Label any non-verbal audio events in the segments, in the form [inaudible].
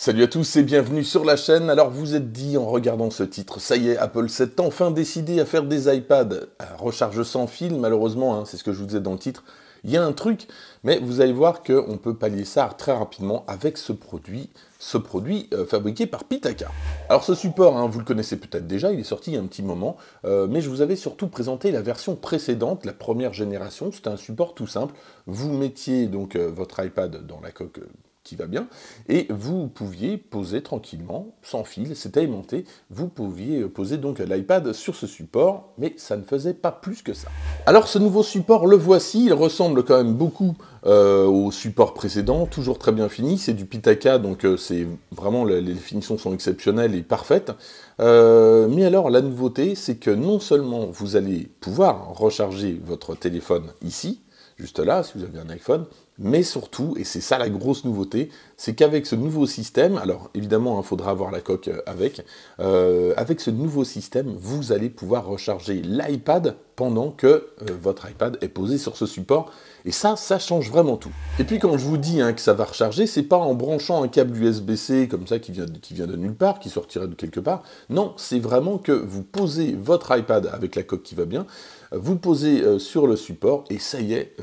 Salut à tous et bienvenue sur la chaîne. Alors vous êtes dit en regardant ce titre, ça y est, Apple s'est enfin décidé à faire des iPads à recharge sans fil, malheureusement, hein, c'est ce que je vous disais dans le titre. Il y a un truc, mais vous allez voir qu'on peut pallier ça très rapidement avec ce produit, ce produit euh, fabriqué par Pitaka. Alors ce support, hein, vous le connaissez peut-être déjà, il est sorti il y a un petit moment, euh, mais je vous avais surtout présenté la version précédente, la première génération, c'était un support tout simple. Vous mettiez donc euh, votre iPad dans la coque qui va bien, et vous pouviez poser tranquillement, sans fil, c'était aimanté, vous pouviez poser donc l'iPad sur ce support, mais ça ne faisait pas plus que ça. Alors ce nouveau support, le voici, il ressemble quand même beaucoup euh, au support précédent, toujours très bien fini, c'est du Pitaka, donc euh, c'est vraiment, les finitions sont exceptionnelles et parfaites, euh, mais alors la nouveauté, c'est que non seulement vous allez pouvoir recharger votre téléphone ici, juste là, si vous avez un iPhone, mais surtout, et c'est ça la grosse nouveauté, c'est qu'avec ce nouveau système, alors évidemment il hein, faudra avoir la coque euh, avec, euh, avec ce nouveau système, vous allez pouvoir recharger l'iPad pendant que euh, votre iPad est posé sur ce support. Et ça, ça change vraiment tout. Et puis quand je vous dis hein, que ça va recharger, c'est pas en branchant un câble USB-C comme ça qui vient, de, qui vient de nulle part, qui sortirait de quelque part. Non, c'est vraiment que vous posez votre iPad avec la coque qui va bien, vous posez sur le support et ça y est,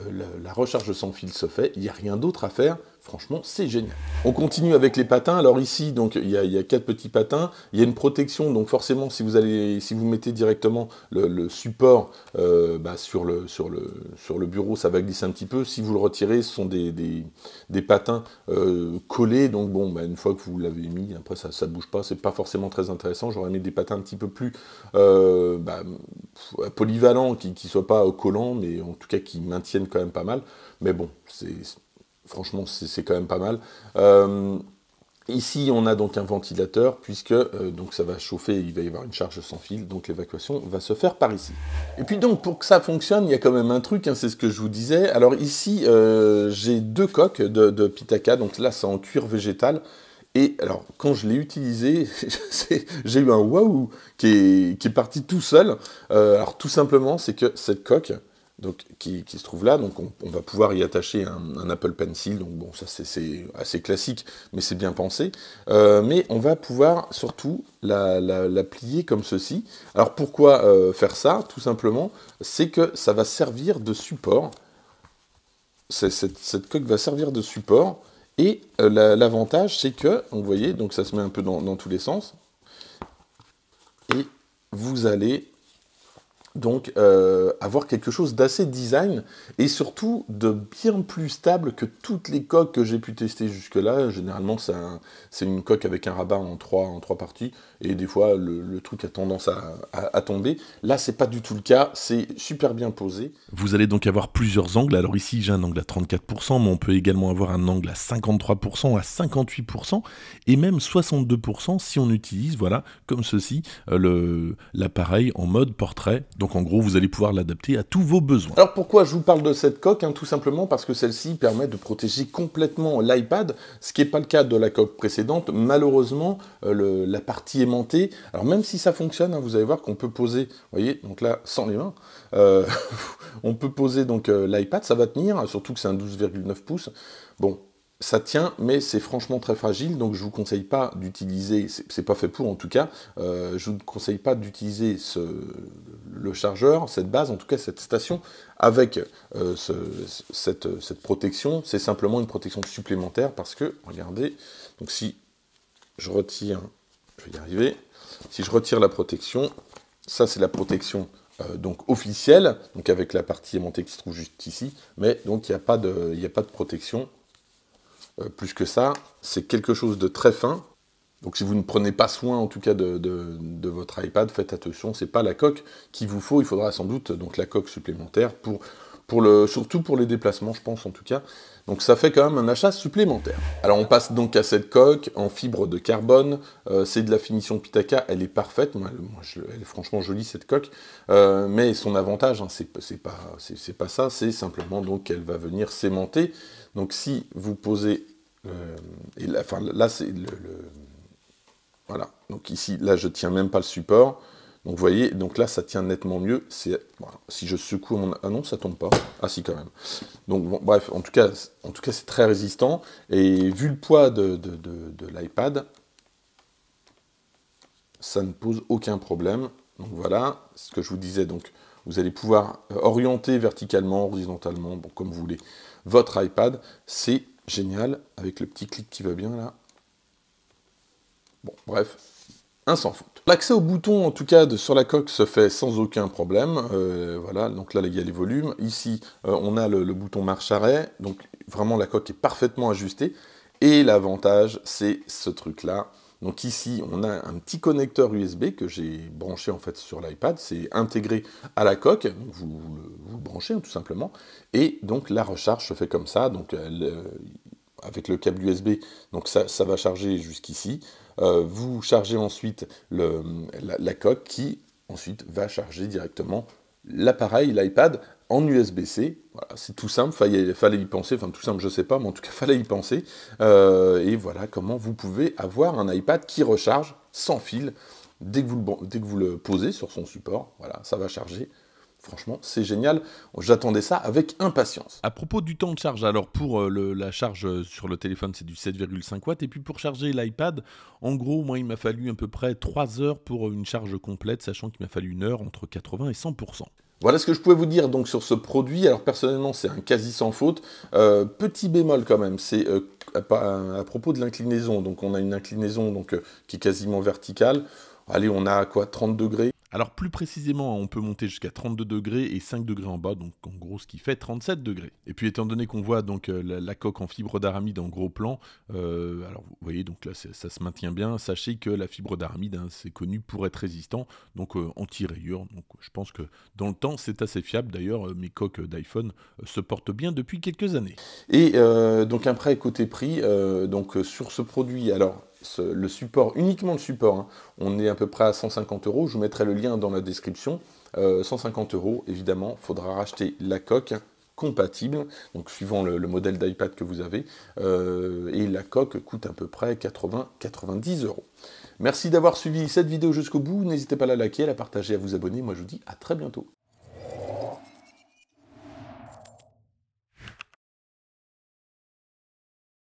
la recharge sans fil se fait il n'y a rien d'autre à faire Franchement, c'est génial. On continue avec les patins. Alors ici, donc il y, a, quatre petits patins. Il y a une protection, donc forcément, si vous allez, si vous mettez directement le, support euh, bah, sur, le, sur, le, sur le bureau, ça va glisser un petit peu. Si vous le retirez, ce sont des, patins euh, collés. Donc bon, bah, une fois que vous l'avez mis, après ça ne bouge pas. C'est pas forcément très intéressant. J'aurais mis des patins un petit peu plus euh, bah, polyvalents, qui ne soient pas collants, mais en tout cas qui maintiennent quand même pas mal. Mais bon, c'est Franchement, c'est quand même pas mal. Euh, ici, on a donc un ventilateur, puisque euh, donc ça va chauffer, il va y avoir une charge sans fil, donc l'évacuation va se faire par ici. Et puis donc, pour que ça fonctionne, il y a quand même un truc, hein, c'est ce que je vous disais. Alors ici, euh, j'ai deux coques de, Pitaka, donc là, c'est en cuir végétal. Et alors, quand je l'ai utilisé, [laughs] j'ai eu un waouh qui est parti tout seul. alors, tout simplement, c'est que cette coque, donc, qui, se trouve là. Donc on, va pouvoir y attacher un, Apple Pencil, donc bon, ça c'est assez classique, mais c'est bien pensé. Euh, mais on va pouvoir surtout la, plier comme ceci. Alors pourquoi euh, faire ça Tout simplement, c'est que ça va servir de support. Cette, coque va servir de support. Et euh, l'avantage, c'est que, vous voyez, donc ça se met un peu dans tous les sens. Et vous allez donc, euh, avoir quelque chose d'assez design et surtout de bien plus stable que toutes les coques que j'ai pu tester jusque-là. Généralement, c'est une coque avec un rabat en trois, parties et des fois, le, truc a tendance à, tomber. Là, c'est pas du tout le cas. C'est super bien posé. Vous allez donc avoir plusieurs angles. Alors ici, j'ai un angle à 34%, mais on peut également avoir un angle à 53%, à 58% et même 62% si on utilise, voilà, comme ceci, euh, l'appareil en mode portrait. Donc en gros, vous allez pouvoir l'adapter à tous vos besoins. Alors pourquoi je vous parle de cette coque hein Tout simplement parce que celle-ci permet de protéger complètement l'iPad, ce qui n'est pas le cas de la coque précédente. Malheureusement, euh, la partie aimantée, alors même si ça fonctionne, hein, vous allez voir qu'on peut poser, vous voyez, donc là, sans les mains, euh, [laughs] on peut poser donc euh, l'iPad, ça va tenir, surtout que c'est un 12,9 pouces. Bon, ça tient, mais c'est franchement très fragile, donc je ne vous conseille pas d'utiliser, c'est pas fait pour en tout cas, Je je vous conseille pas d'utiliser ce, le chargeur, cette base, en tout cas cette station, avec euh, cette, protection, c'est simplement une protection supplémentaire parce que, regardez, donc si je retire, je vais y arriver, si je retire la protection, ça c'est la protection euh, donc officielle, donc avec la partie aimantée qui se trouve juste ici, mais donc il n'y a, pas de, a pas de protection euh, plus que ça, c'est quelque chose de très fin, donc si vous ne prenez pas soin en tout cas de, votre iPad, faites attention, ce n'est pas la coque qu'il vous faut, il faudra sans doute euh, donc la coque supplémentaire pour, pour le, surtout pour les déplacements je pense en tout cas. Donc ça fait quand même un achat supplémentaire. Alors on passe donc à cette coque en fibre de carbone. Euh, c'est de la finition Pitaka, elle est parfaite. elle est franchement jolie cette coque. Euh, mais son avantage, hein, ce c'est pas, ça, c'est simplement donc qu'elle va venir s'aimanter. Donc si vous posez... enfin, là c'est le voilà. Donc ici, là, je tiens même pas le support. Donc vous voyez, donc là, ça tient nettement mieux. si je secoue mon ah non, ça tombe pas. Ah si quand même. Donc bon, bref, en tout cas, en tout cas, c'est très résistant. Et vu le poids de, de l'iPad, ça ne pose aucun problème. Donc voilà, ce que je vous disais. Donc vous allez pouvoir euh, orienter verticalement, horizontalement, bon, comme vous voulez, votre iPad. C'est génial avec le petit clic qui va bien là. Bon, bref, un sans faute. L'accès au boutons, en tout cas, de, sur la coque se fait sans aucun problème. Euh, voilà, donc là, il y a les volumes. Ici, euh, on a le, bouton marche-arrêt. Donc, vraiment, la coque est parfaitement ajustée. Et l'avantage, c'est ce truc-là. Donc ici, on a un petit connecteur USB que j'ai branché en fait sur l'iPad. C'est intégré à la coque. vous, le, vous, branchez hein, tout simplement. Et donc la recharge se fait comme ça. Donc elle, euh, avec le câble USB, donc ça, ça va charger jusqu'ici. Euh, vous chargez ensuite le, la, coque qui ensuite va charger directement l'appareil, l'iPad en USB-C. Voilà, c'est tout simple, fallait, fallait y penser, enfin tout simple je sais pas, mais en tout cas [laughs] fallait y penser. Euh, et voilà comment vous pouvez avoir un iPad qui recharge sans fil dès que vous le, dès que vous le posez sur son support. Voilà, ça va charger Franchement, c'est génial. J'attendais ça avec impatience. À propos du temps de charge, alors pour euh, la charge euh, sur le téléphone, c'est du 7,5 watts. Et puis pour charger l'iPad, en gros, moi, il m'a fallu à peu près 3 heures pour euh, une charge complète, sachant qu'il m'a fallu une heure entre 80 et 100%. Voilà ce que je pouvais vous dire donc sur ce produit. Alors personnellement, c'est un quasi sans faute. petit bémol quand même, c'est à, propos de l'inclinaison. Donc on a une inclinaison donc, qui est quasiment verticale. Allez, on a quoi 30 degrés alors plus précisément, on peut monter jusqu'à 32 degrés et 5 degrés en bas, donc en gros ce qui fait 37 degrés. Et puis étant donné qu'on voit donc euh, la, coque en fibre d'aramide en gros plan, euh, alors vous voyez donc là ça se maintient bien, sachez que la fibre d'aramide hein, c'est connu pour être résistant, donc euh, anti-rayure, donc je pense que dans le temps c'est assez fiable, d'ailleurs mes coques d'iPhone se portent bien depuis quelques années. Et donc après côté prix, donc sur ce produit, alors le support, uniquement le support, hein. on est à peu près à 150 euros. Je vous mettrai le lien dans la description. 150 euh, euros, évidemment, faudra racheter la coque compatible, donc suivant le, modèle d'iPad que vous avez, euh, et la coque coûte à peu près 80-90 euros. Merci d'avoir suivi cette vidéo jusqu'au bout, n'hésitez pas à la liker, à la partager, à vous abonner, moi je vous dis à très bientôt.